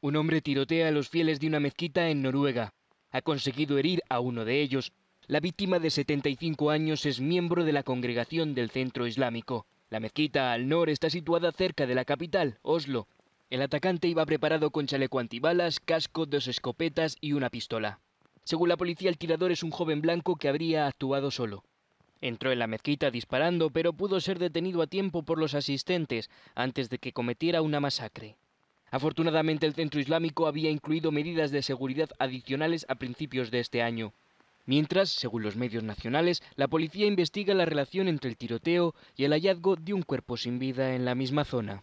Un hombre tirotea a los fieles de una mezquita en Noruega. Ha conseguido herir a uno de ellos. La víctima de 75 años es miembro de la congregación del Centro Islámico. La mezquita al norte está situada cerca de la capital, Oslo. El atacante iba preparado con chaleco antibalas, casco, dos escopetas y una pistola. Según la policía, el tirador es un joven blanco que habría actuado solo. Entró en la mezquita disparando, pero pudo ser detenido a tiempo por los asistentes antes de que cometiera una masacre. Afortunadamente el Centro Islámico había incluido medidas de seguridad adicionales a principios de este año. Mientras, según los medios nacionales, la policía investiga la relación entre el tiroteo y el hallazgo de un cuerpo sin vida en la misma zona.